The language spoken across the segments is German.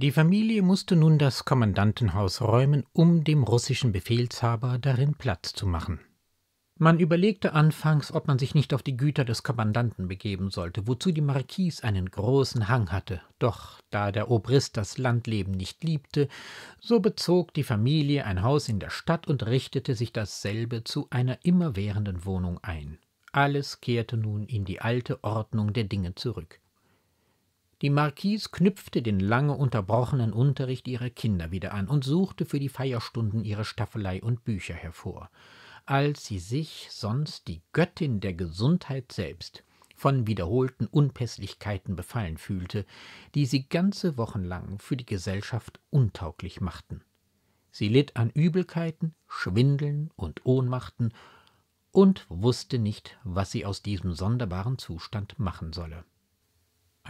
Die Familie musste nun das Kommandantenhaus räumen, um dem russischen Befehlshaber darin Platz zu machen. Man überlegte anfangs, ob man sich nicht auf die Güter des Kommandanten begeben sollte, wozu die Marquise einen großen Hang hatte. Doch da der Obrist das Landleben nicht liebte, so bezog die Familie ein Haus in der Stadt und richtete sich dasselbe zu einer immerwährenden Wohnung ein. Alles kehrte nun in die alte Ordnung der Dinge zurück. Die Marquise knüpfte den lange unterbrochenen Unterricht ihrer Kinder wieder an und suchte für die Feierstunden ihre Staffelei und Bücher hervor, als sie sich, sonst die Göttin der Gesundheit selbst, von wiederholten Unpässlichkeiten befallen fühlte, die sie ganze Wochen lang für die Gesellschaft untauglich machten. Sie litt an Übelkeiten, Schwindeln und Ohnmachten und wusste nicht, was sie aus diesem sonderbaren Zustand machen solle.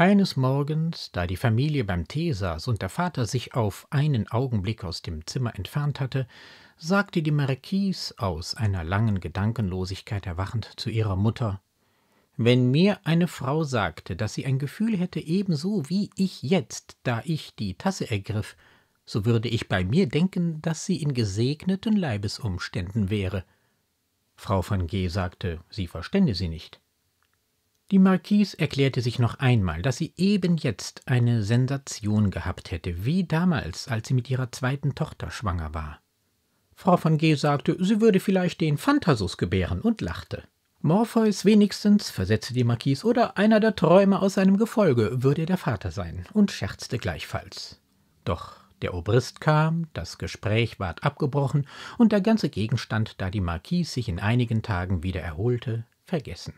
Eines Morgens, da die Familie beim Tee saß und der Vater sich auf einen Augenblick aus dem Zimmer entfernt hatte, sagte die Marquise aus einer langen Gedankenlosigkeit erwachend zu ihrer Mutter Wenn mir eine Frau sagte, dass sie ein Gefühl hätte ebenso wie ich jetzt, da ich die Tasse ergriff, so würde ich bei mir denken, dass sie in gesegneten Leibesumständen wäre. Frau von G. sagte, sie verstände sie nicht. Die Marquise erklärte sich noch einmal, dass sie eben jetzt eine Sensation gehabt hätte, wie damals, als sie mit ihrer zweiten Tochter schwanger war. Frau von G. sagte, sie würde vielleicht den Phantasus gebären und lachte. Morpheus wenigstens, versetzte die Marquise, oder einer der Träume aus seinem Gefolge würde der Vater sein und scherzte gleichfalls. Doch der Obrist kam, das Gespräch ward abgebrochen und der ganze Gegenstand, da die Marquise sich in einigen Tagen wieder erholte, vergessen.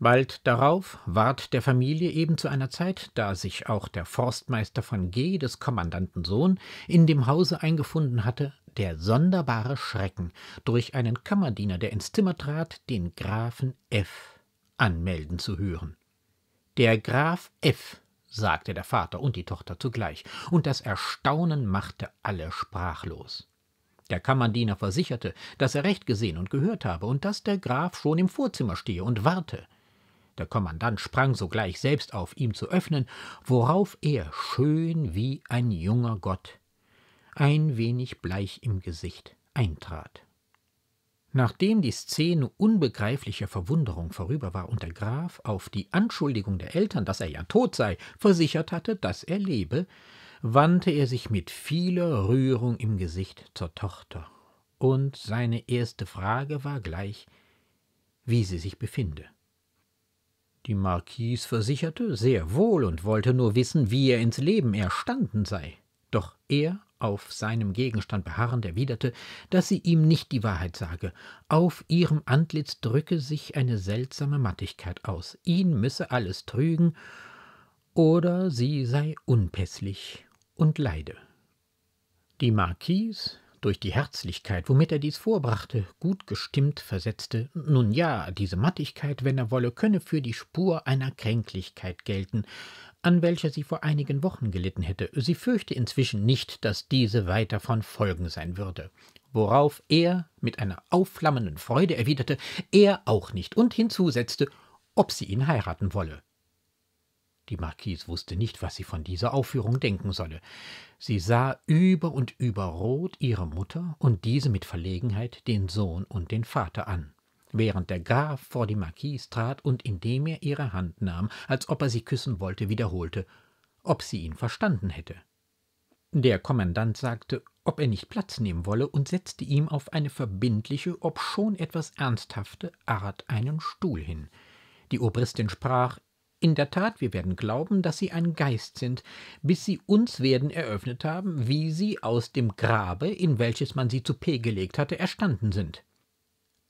Bald darauf ward der Familie eben zu einer Zeit, da sich auch der Forstmeister von G., des Kommandanten Sohn, in dem Hause eingefunden hatte, der sonderbare Schrecken durch einen Kammerdiener, der ins Zimmer trat, den Grafen F. anmelden zu hören. Der Graf F., sagte der Vater und die Tochter zugleich, und das Erstaunen machte alle sprachlos. Der Kammerdiener versicherte, dass er recht gesehen und gehört habe und dass der Graf schon im Vorzimmer stehe und warte. Der Kommandant sprang sogleich selbst auf, ihm zu öffnen, worauf er schön wie ein junger Gott, ein wenig bleich im Gesicht, eintrat. Nachdem die Szene unbegreiflicher Verwunderung vorüber war und der Graf auf die Anschuldigung der Eltern, dass er ja tot sei, versichert hatte, dass er lebe, wandte er sich mit vieler Rührung im Gesicht zur Tochter. Und seine erste Frage war gleich, wie sie sich befinde. Die Marquise versicherte sehr wohl und wollte nur wissen, wie er ins Leben erstanden sei. Doch er, auf seinem Gegenstand beharrend, erwiderte, dass sie ihm nicht die Wahrheit sage. Auf ihrem Antlitz drücke sich eine seltsame Mattigkeit aus. Ihn müsse alles trügen, oder sie sei unpässlich und leide. Die Marquise durch die Herzlichkeit, womit er dies vorbrachte, gut gestimmt versetzte, nun ja, diese Mattigkeit, wenn er wolle, könne für die Spur einer Kränklichkeit gelten, an welcher sie vor einigen Wochen gelitten hätte. Sie fürchte inzwischen nicht, dass diese weiter von Folgen sein würde. Worauf er mit einer aufflammenden Freude erwiderte, er auch nicht und hinzusetzte, ob sie ihn heiraten wolle. Die Marquise wusste nicht, was sie von dieser Aufführung denken solle. Sie sah über und über rot ihre Mutter und diese mit Verlegenheit den Sohn und den Vater an während der Graf vor die Marquise trat und indem er ihre Hand nahm, als ob er sie küssen wollte, wiederholte, ob sie ihn verstanden hätte. Der Kommandant sagte, ob er nicht Platz nehmen wolle und setzte ihm auf eine verbindliche, obschon etwas ernsthafte Art einen Stuhl hin. Die Obristin sprach, in der Tat, wir werden glauben, dass sie ein Geist sind, bis sie uns werden eröffnet haben, wie sie aus dem Grabe, in welches man sie zu P gelegt hatte, erstanden sind.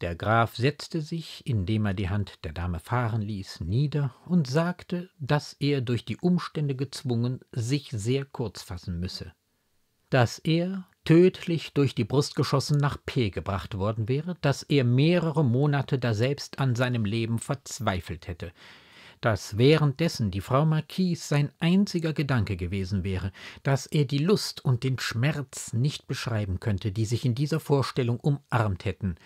Der Graf setzte sich, indem er die Hand der Dame fahren ließ, nieder und sagte, dass er durch die Umstände gezwungen sich sehr kurz fassen müsse. Dass er, tödlich durch die Brust geschossen, nach P gebracht worden wäre, dass er mehrere Monate daselbst an seinem Leben verzweifelt hätte, dass währenddessen die Frau Marquise sein einziger Gedanke gewesen wäre, dass er die Lust und den Schmerz nicht beschreiben könnte, die sich in dieser Vorstellung umarmt hätten,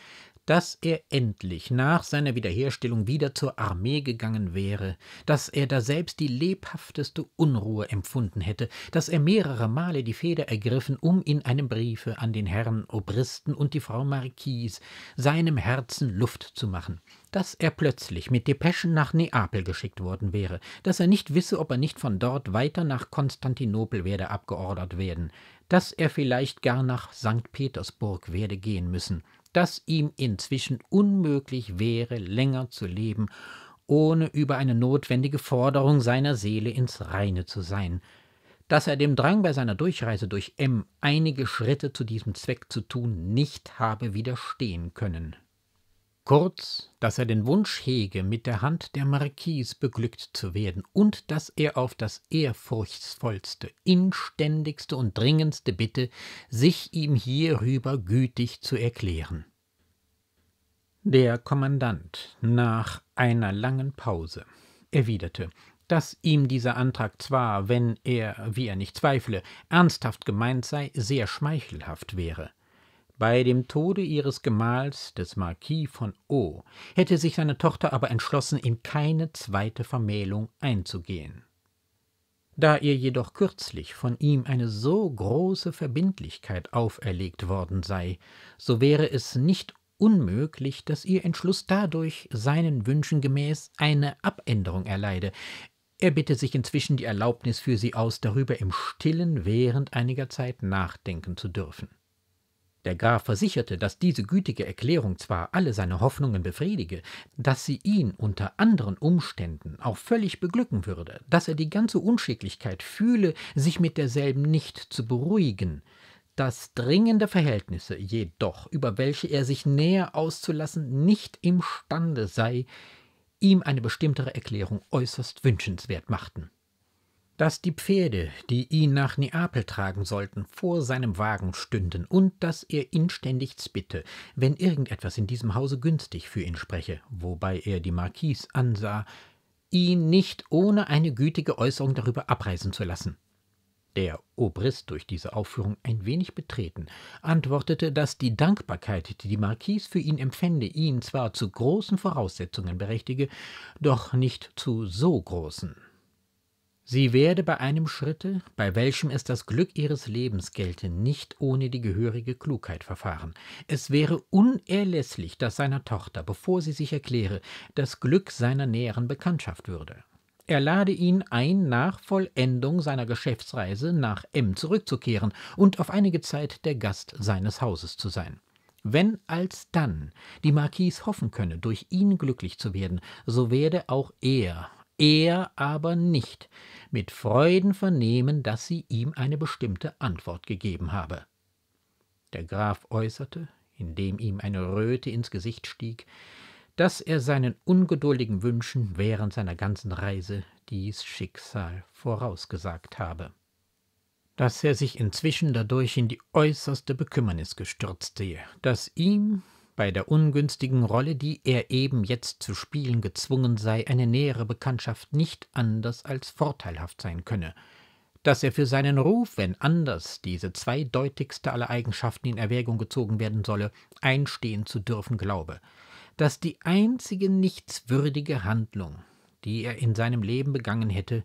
dass er endlich nach seiner Wiederherstellung wieder zur Armee gegangen wäre, dass er daselbst die lebhafteste Unruhe empfunden hätte, dass er mehrere Male die Feder ergriffen, um in einem Briefe an den Herrn Obristen und die Frau Marquise seinem Herzen Luft zu machen, dass er plötzlich mit Depeschen nach Neapel geschickt worden wäre, dass er nicht wisse, ob er nicht von dort weiter nach Konstantinopel werde abgeordert werden, dass er vielleicht gar nach St. Petersburg werde gehen müssen, dass ihm inzwischen unmöglich wäre, länger zu leben, ohne über eine notwendige Forderung seiner Seele ins Reine zu sein, dass er dem Drang bei seiner Durchreise durch M einige Schritte zu diesem Zweck zu tun nicht habe widerstehen können. Kurz, dass er den Wunsch hege, mit der Hand der Marquise beglückt zu werden und dass er auf das ehrfurchtsvollste, inständigste und dringendste bitte, sich ihm hierüber gütig zu erklären. Der Kommandant, nach einer langen Pause, erwiderte, dass ihm dieser Antrag zwar, wenn er, wie er nicht zweifle, ernsthaft gemeint sei, sehr schmeichelhaft wäre, bei dem Tode ihres Gemahls, des Marquis von O., hätte sich seine Tochter aber entschlossen, in keine zweite Vermählung einzugehen. Da ihr jedoch kürzlich von ihm eine so große Verbindlichkeit auferlegt worden sei, so wäre es nicht unmöglich, dass ihr Entschluss dadurch seinen Wünschen gemäß eine Abänderung erleide. Er bitte sich inzwischen die Erlaubnis für sie aus, darüber im stillen während einiger Zeit nachdenken zu dürfen der Graf versicherte, dass diese gütige Erklärung zwar alle seine Hoffnungen befriedige, dass sie ihn unter anderen Umständen auch völlig beglücken würde, dass er die ganze Unschicklichkeit fühle, sich mit derselben nicht zu beruhigen, dass dringende Verhältnisse jedoch, über welche er sich näher auszulassen, nicht imstande sei, ihm eine bestimmtere Erklärung äußerst wünschenswert machten dass die Pferde, die ihn nach Neapel tragen sollten, vor seinem Wagen stünden und dass er inständigst bitte, wenn irgendetwas in diesem Hause günstig für ihn spreche, wobei er die Marquise ansah, ihn nicht ohne eine gütige Äußerung darüber abreisen zu lassen. Der Obrist, durch diese Aufführung ein wenig betreten, antwortete, dass die Dankbarkeit, die die Marquise für ihn empfände, ihn zwar zu großen Voraussetzungen berechtige, doch nicht zu so großen. Sie werde bei einem Schritte, bei welchem es das Glück ihres Lebens gelte, nicht ohne die gehörige Klugheit verfahren. Es wäre unerlässlich, dass seiner Tochter, bevor sie sich erkläre, das Glück seiner näheren Bekanntschaft würde. Er lade ihn ein, nach Vollendung seiner Geschäftsreise nach M zurückzukehren und auf einige Zeit der Gast seines Hauses zu sein. Wenn alsdann die Marquise hoffen könne, durch ihn glücklich zu werden, so werde auch er er aber nicht, mit Freuden vernehmen, dass sie ihm eine bestimmte Antwort gegeben habe. Der Graf äußerte, indem ihm eine Röte ins Gesicht stieg, dass er seinen ungeduldigen Wünschen während seiner ganzen Reise dies Schicksal vorausgesagt habe. Dass er sich inzwischen dadurch in die äußerste Bekümmernis gestürzt sehe, dass ihm, bei der ungünstigen Rolle, die er eben jetzt zu spielen gezwungen sei, eine nähere Bekanntschaft nicht anders als vorteilhaft sein könne, dass er für seinen Ruf, wenn anders diese zweideutigste aller Eigenschaften in Erwägung gezogen werden solle, einstehen zu dürfen glaube, dass die einzige nichtswürdige Handlung, die er in seinem Leben begangen hätte,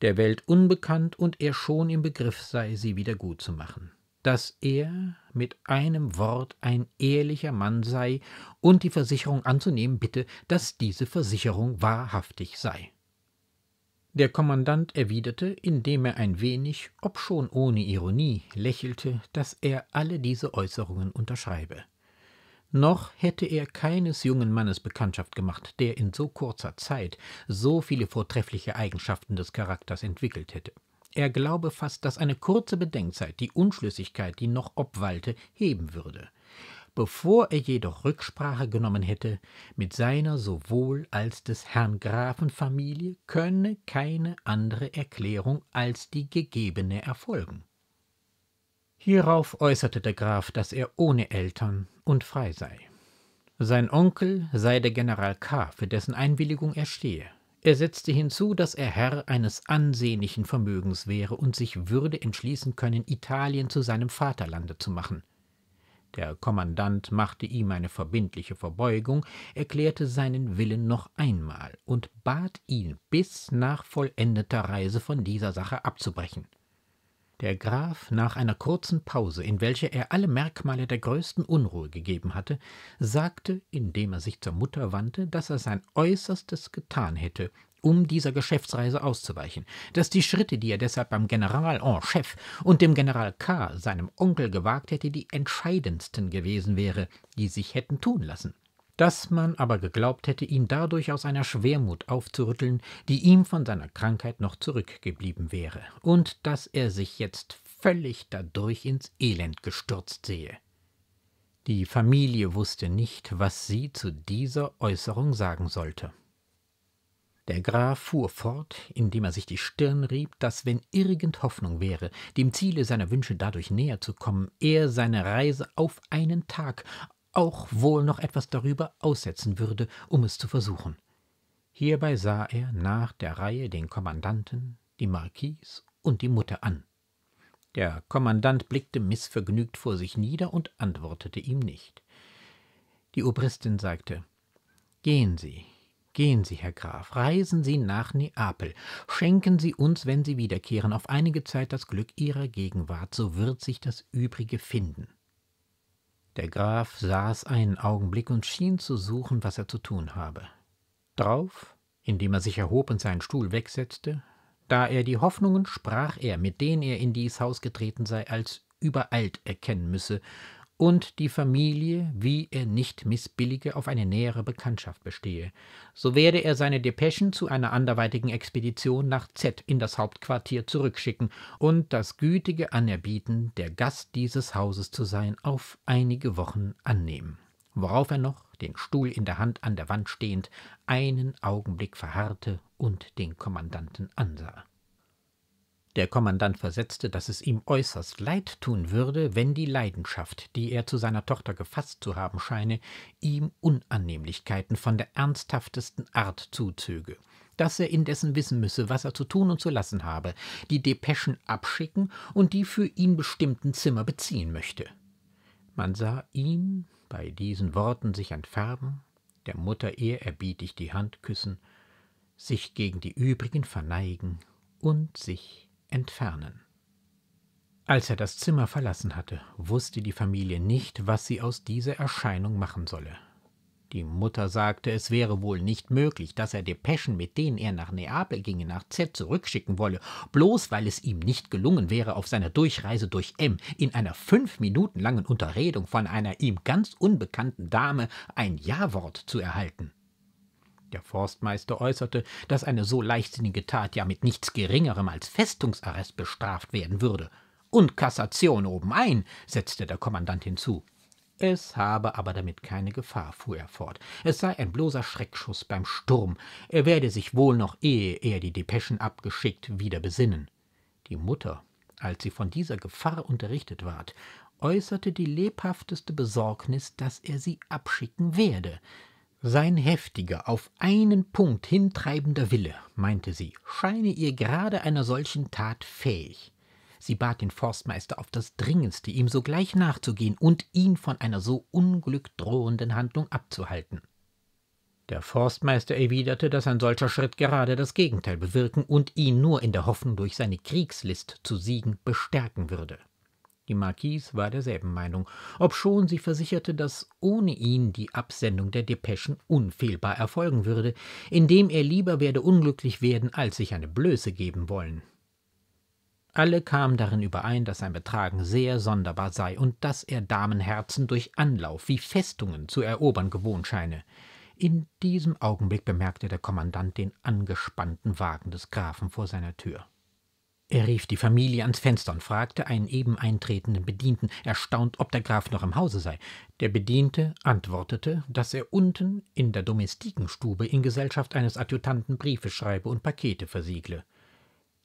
der Welt unbekannt und er schon im Begriff sei, sie wieder gut zu machen dass er mit einem Wort ein ehrlicher Mann sei und die Versicherung anzunehmen bitte, dass diese Versicherung wahrhaftig sei. Der Kommandant erwiderte, indem er ein wenig, obschon ohne Ironie, lächelte, dass er alle diese Äußerungen unterschreibe. Noch hätte er keines jungen Mannes Bekanntschaft gemacht, der in so kurzer Zeit so viele vortreffliche Eigenschaften des Charakters entwickelt hätte. Er glaube fast, dass eine kurze Bedenkzeit die Unschlüssigkeit, die noch obwalte, heben würde, bevor er jedoch Rücksprache genommen hätte, mit seiner sowohl als des Herrn Grafen Familie könne keine andere Erklärung als die gegebene erfolgen. Hierauf äußerte der Graf, dass er ohne Eltern und frei sei. Sein Onkel sei der General K., für dessen Einwilligung er stehe, er setzte hinzu, dass er Herr eines ansehnlichen Vermögens wäre und sich würde entschließen können, Italien zu seinem Vaterlande zu machen. Der Kommandant machte ihm eine verbindliche Verbeugung, erklärte seinen Willen noch einmal und bat ihn, bis nach vollendeter Reise von dieser Sache abzubrechen. Der Graf, nach einer kurzen Pause, in welcher er alle Merkmale der größten Unruhe gegeben hatte, sagte, indem er sich zur Mutter wandte, dass er sein Äußerstes getan hätte, um dieser Geschäftsreise auszuweichen, dass die Schritte, die er deshalb beim General en Chef und dem General K., seinem Onkel, gewagt hätte, die entscheidendsten gewesen wäre, die sich hätten tun lassen dass man aber geglaubt hätte, ihn dadurch aus einer Schwermut aufzurütteln, die ihm von seiner Krankheit noch zurückgeblieben wäre, und dass er sich jetzt völlig dadurch ins Elend gestürzt sehe. Die Familie wusste nicht, was sie zu dieser Äußerung sagen sollte. Der Graf fuhr fort, indem er sich die Stirn rieb, dass, wenn irgend Hoffnung wäre, dem Ziele seiner Wünsche dadurch näher zu kommen, er seine Reise auf einen Tag, auch wohl noch etwas darüber aussetzen würde, um es zu versuchen. Hierbei sah er nach der Reihe den Kommandanten, die Marquise und die Mutter an. Der Kommandant blickte missvergnügt vor sich nieder und antwortete ihm nicht. Die Obristin sagte Gehen Sie, gehen Sie, Herr Graf, reisen Sie nach Neapel, schenken Sie uns, wenn Sie wiederkehren, auf einige Zeit das Glück Ihrer Gegenwart, so wird sich das Übrige finden. Der Graf saß einen Augenblick und schien zu suchen, was er zu tun habe. Drauf, indem er sich erhob und seinen Stuhl wegsetzte, da er die Hoffnungen sprach er, mit denen er in dies Haus getreten sei, als übereilt erkennen müsse und die Familie, wie er nicht missbillige, auf eine nähere Bekanntschaft bestehe. So werde er seine Depeschen zu einer anderweitigen Expedition nach Z in das Hauptquartier zurückschicken und das gütige Anerbieten, der Gast dieses Hauses zu sein, auf einige Wochen annehmen. Worauf er noch, den Stuhl in der Hand an der Wand stehend, einen Augenblick verharrte und den Kommandanten ansah. Der Kommandant versetzte, dass es ihm äußerst leid tun würde, wenn die Leidenschaft, die er zu seiner Tochter gefasst zu haben scheine, ihm Unannehmlichkeiten von der ernsthaftesten Art zuzöge dass er indessen wissen müsse, was er zu tun und zu lassen habe, die Depeschen abschicken und die für ihn bestimmten Zimmer beziehen möchte. Man sah ihn bei diesen Worten sich entfärben, der Mutter ehrerbietig die Hand küssen, sich gegen die übrigen verneigen und sich entfernen. Als er das Zimmer verlassen hatte, wusste die Familie nicht, was sie aus dieser Erscheinung machen solle. Die Mutter sagte, es wäre wohl nicht möglich, dass er Depeschen, mit denen er nach Neapel ginge, nach Z zurückschicken wolle, bloß weil es ihm nicht gelungen wäre, auf seiner Durchreise durch M in einer fünf Minuten langen Unterredung von einer ihm ganz unbekannten Dame ein Ja-Wort zu erhalten. Der Forstmeister äußerte, dass eine so leichtsinnige Tat ja mit nichts Geringerem als Festungsarrest bestraft werden würde. Und Kassation obenein, setzte der Kommandant hinzu. Es habe aber damit keine Gefahr, fuhr er fort. Es sei ein bloßer Schreckschuss beim Sturm. Er werde sich wohl noch, ehe er die Depeschen abgeschickt, wieder besinnen. Die Mutter, als sie von dieser Gefahr unterrichtet ward, äußerte die lebhafteste Besorgnis, dass er sie abschicken werde. Sein heftiger, auf einen Punkt hintreibender Wille, meinte sie, scheine ihr gerade einer solchen Tat fähig. Sie bat den Forstmeister auf das dringendste, ihm sogleich nachzugehen und ihn von einer so unglückdrohenden Handlung abzuhalten. Der Forstmeister erwiderte, dass ein solcher Schritt gerade das Gegenteil bewirken und ihn nur in der Hoffnung durch seine Kriegslist zu siegen bestärken würde. Die Marquise war derselben Meinung, obschon sie versicherte, dass ohne ihn die Absendung der Depeschen unfehlbar erfolgen würde, indem er lieber werde unglücklich werden, als sich eine Blöße geben wollen. Alle kamen darin überein, dass sein Betragen sehr sonderbar sei und dass er Damenherzen durch Anlauf wie Festungen zu erobern gewohnt scheine. In diesem Augenblick bemerkte der Kommandant den angespannten Wagen des Grafen vor seiner Tür. Er rief die Familie ans Fenster und fragte einen eben eintretenden Bedienten, erstaunt, ob der Graf noch im Hause sei. Der Bediente antwortete, dass er unten in der Domestikenstube in Gesellschaft eines Adjutanten Briefe schreibe und Pakete versiegle.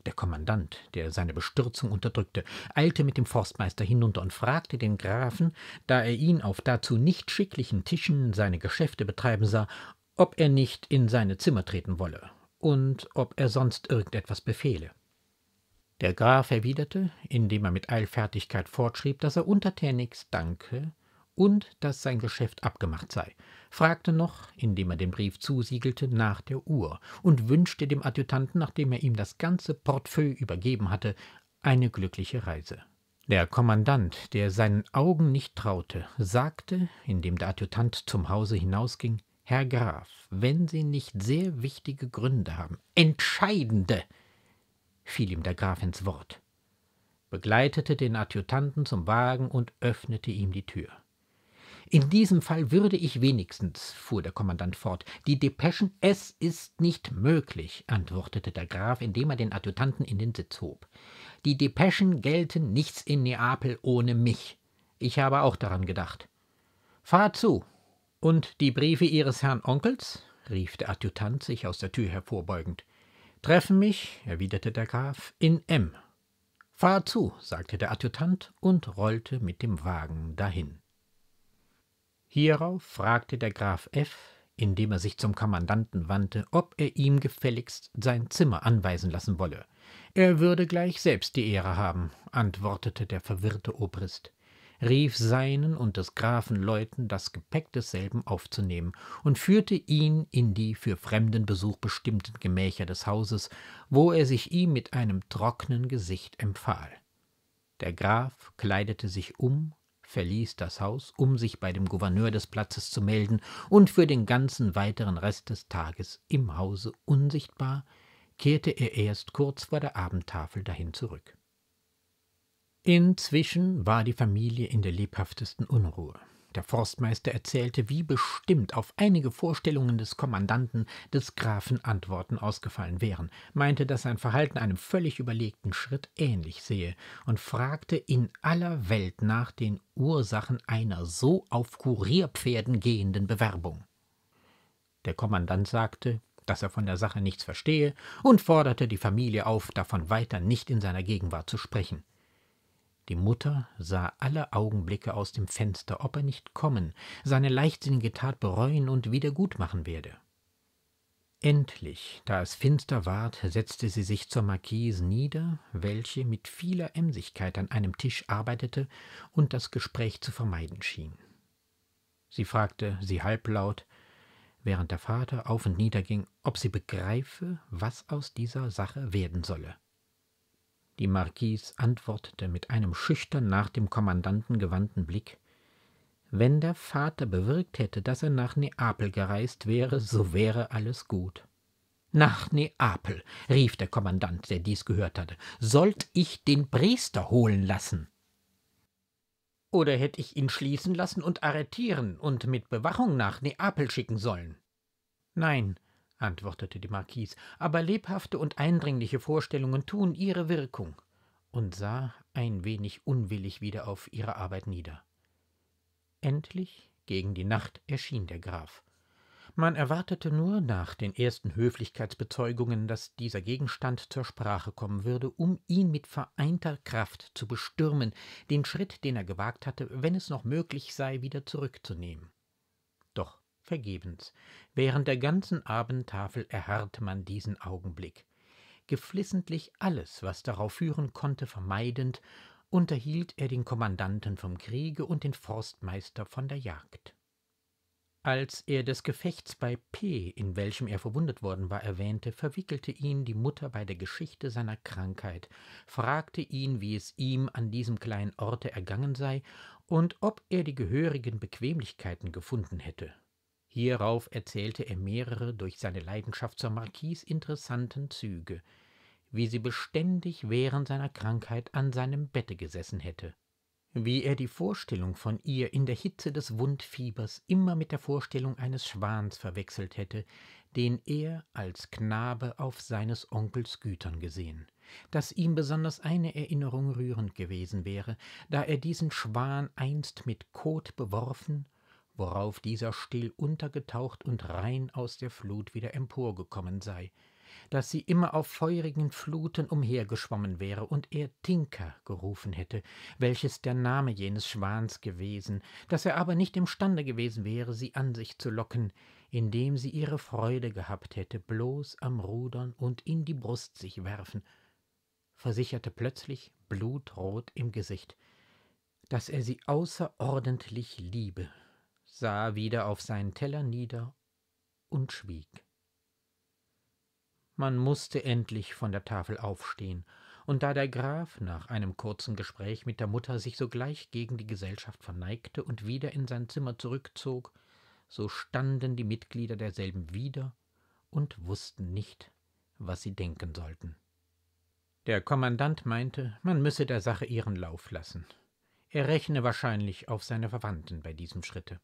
Der Kommandant, der seine Bestürzung unterdrückte, eilte mit dem Forstmeister hinunter und fragte den Grafen, da er ihn auf dazu nicht schicklichen Tischen seine Geschäfte betreiben sah, ob er nicht in seine Zimmer treten wolle und ob er sonst irgendetwas befehle. Der Graf erwiderte, indem er mit Eilfertigkeit fortschrieb, dass er untertänigst danke und dass sein Geschäft abgemacht sei, fragte noch, indem er den Brief zusiegelte, nach der Uhr und wünschte dem Adjutanten, nachdem er ihm das ganze Portefeuille übergeben hatte, eine glückliche Reise. Der Kommandant, der seinen Augen nicht traute, sagte, indem der Adjutant zum Hause hinausging, Herr Graf, wenn Sie nicht sehr wichtige Gründe haben, entscheidende, fiel ihm der Graf ins Wort, begleitete den Adjutanten zum Wagen und öffnete ihm die Tür. In diesem Fall würde ich wenigstens, fuhr der Kommandant fort, die Depeschen. Es ist nicht möglich, antwortete der Graf, indem er den Adjutanten in den Sitz hob. Die Depeschen gelten nichts in Neapel ohne mich. Ich habe auch daran gedacht. Fahr zu. Und die Briefe Ihres Herrn Onkels? rief der Adjutant sich aus der Tür hervorbeugend. Treffen mich, erwiderte der Graf, in M. Fahr zu, sagte der Adjutant und rollte mit dem Wagen dahin. Hierauf fragte der Graf F., indem er sich zum Kommandanten wandte, ob er ihm gefälligst sein Zimmer anweisen lassen wolle. Er würde gleich selbst die Ehre haben, antwortete der verwirrte Obrist rief seinen und des Grafen Leuten das Gepäck desselben aufzunehmen und führte ihn in die für fremden Besuch bestimmten Gemächer des Hauses, wo er sich ihm mit einem trockenen Gesicht empfahl. Der Graf kleidete sich um, verließ das Haus, um sich bei dem Gouverneur des Platzes zu melden und für den ganzen weiteren Rest des Tages im Hause unsichtbar, kehrte er erst kurz vor der Abendtafel dahin zurück. Inzwischen war die Familie in der lebhaftesten Unruhe. Der Forstmeister erzählte, wie bestimmt auf einige Vorstellungen des Kommandanten des Grafen Antworten ausgefallen wären, meinte, dass sein Verhalten einem völlig überlegten Schritt ähnlich sehe und fragte in aller Welt nach den Ursachen einer so auf Kurierpferden gehenden Bewerbung. Der Kommandant sagte, dass er von der Sache nichts verstehe und forderte die Familie auf, davon weiter nicht in seiner Gegenwart zu sprechen. Die Mutter sah alle Augenblicke aus dem Fenster, ob er nicht kommen, seine leichtsinnige Tat bereuen und wieder gut machen werde. Endlich, da es finster ward, setzte sie sich zur Marquise nieder, welche mit vieler Emsigkeit an einem Tisch arbeitete und das Gespräch zu vermeiden schien. Sie fragte sie halblaut, während der Vater auf und nieder ging, ob sie begreife, was aus dieser Sache werden solle. Die Marquise antwortete mit einem schüchtern nach dem Kommandanten gewandten Blick Wenn der Vater bewirkt hätte, dass er nach Neapel gereist wäre, so wäre alles gut. Nach Neapel, rief der Kommandant, der dies gehört hatte, sollt ich den Priester holen lassen. Oder hätte ich ihn schließen lassen und arretieren und mit Bewachung nach Neapel schicken sollen? Nein, antwortete die Marquise, aber lebhafte und eindringliche Vorstellungen tun ihre Wirkung, und sah ein wenig unwillig wieder auf ihre Arbeit nieder. Endlich, gegen die Nacht, erschien der Graf. Man erwartete nur nach den ersten Höflichkeitsbezeugungen, dass dieser Gegenstand zur Sprache kommen würde, um ihn mit vereinter Kraft zu bestürmen, den Schritt, den er gewagt hatte, wenn es noch möglich sei, wieder zurückzunehmen. Doch Vergebens. Während der ganzen Abendtafel erharrte man diesen Augenblick. Geflissentlich alles, was darauf führen konnte, vermeidend, unterhielt er den Kommandanten vom Kriege und den Forstmeister von der Jagd. Als er des Gefechts bei P, in welchem er verwundet worden war, erwähnte, verwickelte ihn die Mutter bei der Geschichte seiner Krankheit, fragte ihn, wie es ihm an diesem kleinen Orte ergangen sei und ob er die gehörigen Bequemlichkeiten gefunden hätte. Hierauf erzählte er mehrere durch seine Leidenschaft zur Marquise interessanten Züge, wie sie beständig während seiner Krankheit an seinem Bette gesessen hätte, wie er die Vorstellung von ihr in der Hitze des Wundfiebers immer mit der Vorstellung eines Schwans verwechselt hätte, den er als Knabe auf seines Onkels Gütern gesehen, dass ihm besonders eine Erinnerung rührend gewesen wäre, da er diesen Schwan einst mit Kot beworfen worauf dieser still untergetaucht und rein aus der Flut wieder emporgekommen sei, dass sie immer auf feurigen Fluten umhergeschwommen wäre und er Tinker gerufen hätte, welches der Name jenes Schwans gewesen, dass er aber nicht imstande gewesen wäre, sie an sich zu locken, indem sie ihre Freude gehabt hätte, bloß am Rudern und in die Brust sich werfen, versicherte plötzlich blutrot im Gesicht, dass er sie außerordentlich liebe sah wieder auf seinen Teller nieder und schwieg. Man musste endlich von der Tafel aufstehen, und da der Graf nach einem kurzen Gespräch mit der Mutter sich sogleich gegen die Gesellschaft verneigte und wieder in sein Zimmer zurückzog, so standen die Mitglieder derselben wieder und wussten nicht, was sie denken sollten. Der Kommandant meinte, man müsse der Sache ihren Lauf lassen. Er rechne wahrscheinlich auf seine Verwandten bei diesem Schritte.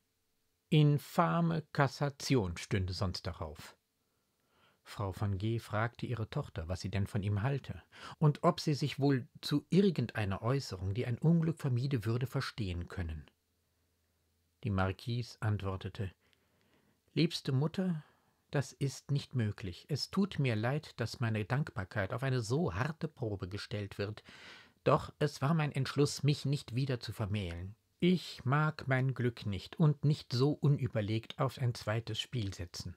Infame Kassation stünde sonst darauf. Frau von G. fragte ihre Tochter, was sie denn von ihm halte und ob sie sich wohl zu irgendeiner Äußerung, die ein Unglück vermiede würde, verstehen können. Die Marquise antwortete Liebste Mutter, das ist nicht möglich. Es tut mir leid, dass meine Dankbarkeit auf eine so harte Probe gestellt wird, doch es war mein Entschluss, mich nicht wieder zu vermählen. Ich mag mein Glück nicht und nicht so unüberlegt auf ein zweites Spiel setzen.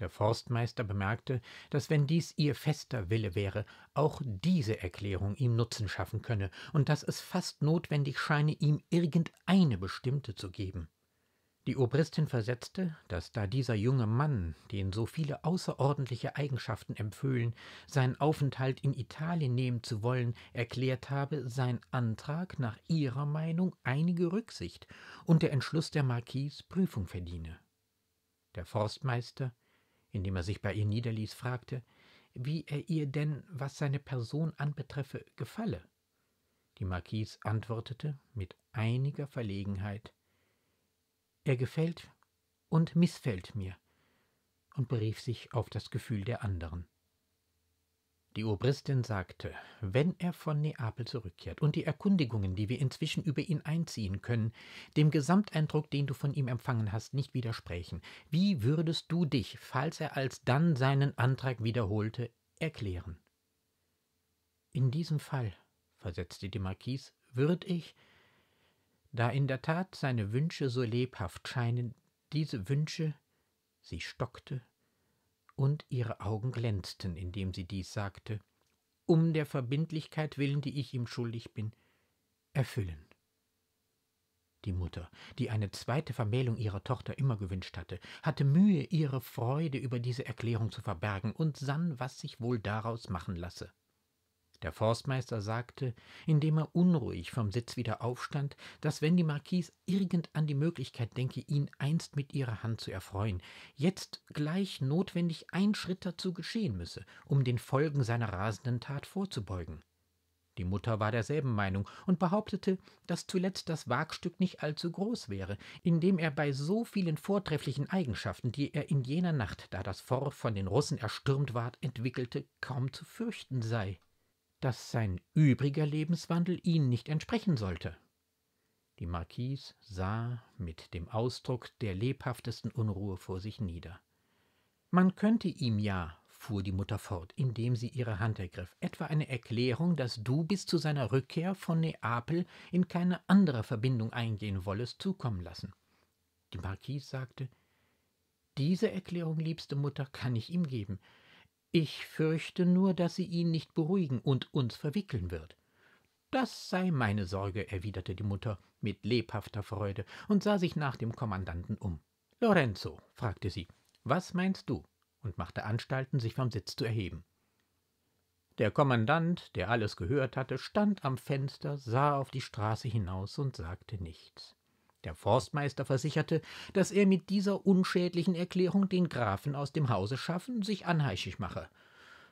Der Forstmeister bemerkte, dass wenn dies ihr fester Wille wäre, auch diese Erklärung ihm Nutzen schaffen könne und dass es fast notwendig scheine, ihm irgendeine bestimmte zu geben. Die Obristin versetzte, dass da dieser junge Mann, den so viele außerordentliche Eigenschaften empfühlen, seinen Aufenthalt in Italien nehmen zu wollen, erklärt habe, sein Antrag nach ihrer Meinung einige Rücksicht und der Entschluss der Marquis Prüfung verdiene. Der Forstmeister, indem er sich bei ihr niederließ, fragte, wie er ihr denn, was seine Person anbetreffe, gefalle. Die Marquise antwortete mit einiger Verlegenheit er gefällt und missfällt mir und berief sich auf das Gefühl der anderen. Die Obristin sagte, wenn er von Neapel zurückkehrt und die Erkundigungen, die wir inzwischen über ihn einziehen können, dem Gesamteindruck, den du von ihm empfangen hast, nicht widersprechen, wie würdest du dich, falls er alsdann seinen Antrag wiederholte, erklären? In diesem Fall, versetzte die Marquise, würde ich, da in der Tat seine Wünsche so lebhaft scheinen, diese Wünsche, sie stockte, und ihre Augen glänzten, indem sie dies sagte, um der Verbindlichkeit willen, die ich ihm schuldig bin, erfüllen. Die Mutter, die eine zweite Vermählung ihrer Tochter immer gewünscht hatte, hatte Mühe, ihre Freude über diese Erklärung zu verbergen und sann, was sich wohl daraus machen lasse. Der Forstmeister sagte, indem er unruhig vom Sitz wieder aufstand, dass wenn die Marquise irgend an die Möglichkeit denke, ihn einst mit ihrer Hand zu erfreuen, jetzt gleich notwendig ein Schritt dazu geschehen müsse, um den Folgen seiner rasenden Tat vorzubeugen. Die Mutter war derselben Meinung und behauptete, dass zuletzt das Wagstück nicht allzu groß wäre, indem er bei so vielen vortrefflichen Eigenschaften, die er in jener Nacht, da das Fort von den Russen erstürmt ward, entwickelte, kaum zu fürchten sei dass sein übriger Lebenswandel ihn nicht entsprechen sollte. Die Marquise sah mit dem Ausdruck der lebhaftesten Unruhe vor sich nieder. Man könnte ihm ja, fuhr die Mutter fort, indem sie ihre Hand ergriff, etwa eine Erklärung, dass du bis zu seiner Rückkehr von Neapel in keine andere Verbindung eingehen wollest, zukommen lassen. Die Marquise sagte Diese Erklärung, liebste Mutter, kann ich ihm geben, ich fürchte nur, dass sie ihn nicht beruhigen und uns verwickeln wird. Das sei meine Sorge, erwiderte die Mutter mit lebhafter Freude und sah sich nach dem Kommandanten um. Lorenzo, fragte sie, was meinst du? und machte Anstalten, sich vom Sitz zu erheben. Der Kommandant, der alles gehört hatte, stand am Fenster, sah auf die Straße hinaus und sagte nichts. Der Forstmeister versicherte, dass er mit dieser unschädlichen Erklärung den Grafen aus dem Hause schaffen, sich anheischig mache.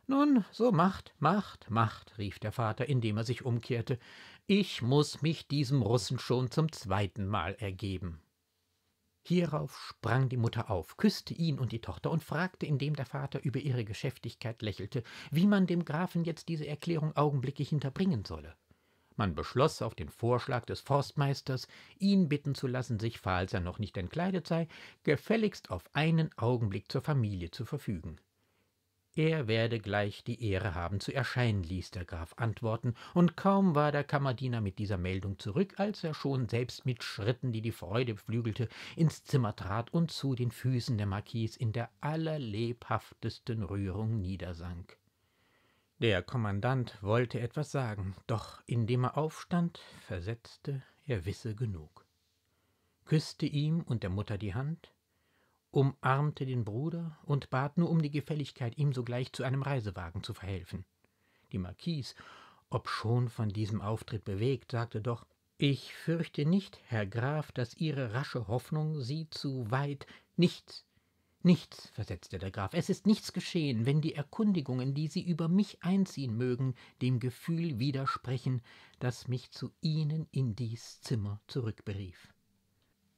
Nun, so macht, macht, macht, rief der Vater, indem er sich umkehrte. Ich muß mich diesem Russen schon zum zweiten Mal ergeben. Hierauf sprang die Mutter auf, küßte ihn und die Tochter und fragte, indem der Vater über ihre Geschäftigkeit lächelte, wie man dem Grafen jetzt diese Erklärung augenblicklich hinterbringen solle. Man beschloss auf den Vorschlag des Forstmeisters, ihn bitten zu lassen, sich, falls er noch nicht entkleidet sei, gefälligst auf einen Augenblick zur Familie zu verfügen. Er werde gleich die Ehre haben zu erscheinen, ließ der Graf antworten, und kaum war der Kammerdiener mit dieser Meldung zurück, als er schon selbst mit Schritten, die die Freude beflügelte, ins Zimmer trat und zu den Füßen der Marquise in der allerlebhaftesten Rührung niedersank. Der Kommandant wollte etwas sagen, doch indem er aufstand, versetzte, er wisse genug, küßte ihm und der Mutter die Hand, umarmte den Bruder und bat nur um die Gefälligkeit, ihm sogleich zu einem Reisewagen zu verhelfen. Die Marquise, obschon von diesem Auftritt bewegt, sagte doch Ich fürchte nicht, Herr Graf, dass Ihre rasche Hoffnung Sie zu weit nichts, Nichts, versetzte der Graf, es ist nichts geschehen, wenn die Erkundigungen, die Sie über mich einziehen mögen, dem Gefühl widersprechen, das mich zu Ihnen in dies Zimmer zurückberief.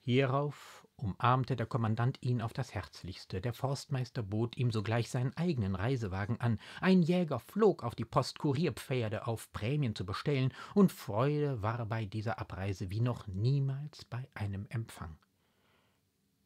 Hierauf umarmte der Kommandant ihn auf das Herzlichste, der Forstmeister bot ihm sogleich seinen eigenen Reisewagen an, ein Jäger flog auf die Post, Kurierpferde auf Prämien zu bestellen, und Freude war bei dieser Abreise wie noch niemals bei einem Empfang.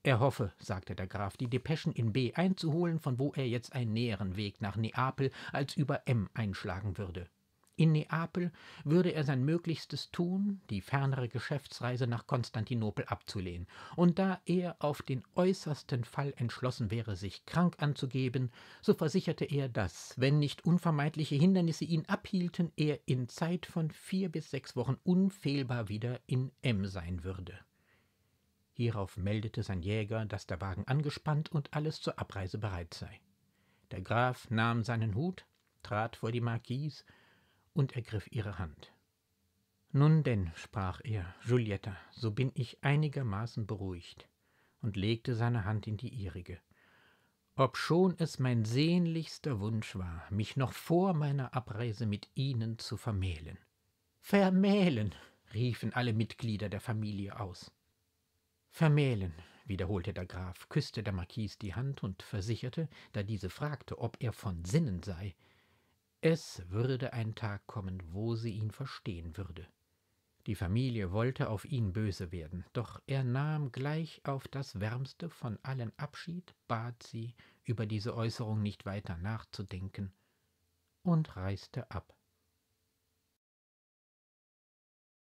Er hoffe, sagte der Graf, die Depeschen in B einzuholen, von wo er jetzt einen näheren Weg nach Neapel als über M einschlagen würde. In Neapel würde er sein Möglichstes tun, die fernere Geschäftsreise nach Konstantinopel abzulehnen, und da er auf den äußersten Fall entschlossen wäre, sich krank anzugeben, so versicherte er, dass, wenn nicht unvermeidliche Hindernisse ihn abhielten, er in Zeit von vier bis sechs Wochen unfehlbar wieder in M sein würde. Hierauf meldete sein Jäger, dass der Wagen angespannt und alles zur Abreise bereit sei. Der Graf nahm seinen Hut, trat vor die Marquise und ergriff ihre Hand. Nun denn, sprach er, Giulietta, so bin ich einigermaßen beruhigt und legte seine Hand in die ihrige. Obschon es mein sehnlichster Wunsch war, mich noch vor meiner Abreise mit Ihnen zu vermählen. Vermählen! riefen alle Mitglieder der Familie aus. Vermählen, wiederholte der Graf, küßte der Marquis die Hand und versicherte, da diese fragte, ob er von Sinnen sei, es würde ein Tag kommen, wo sie ihn verstehen würde. Die Familie wollte auf ihn böse werden, doch er nahm gleich auf das Wärmste von allen Abschied, bat sie, über diese Äußerung nicht weiter nachzudenken und reiste ab.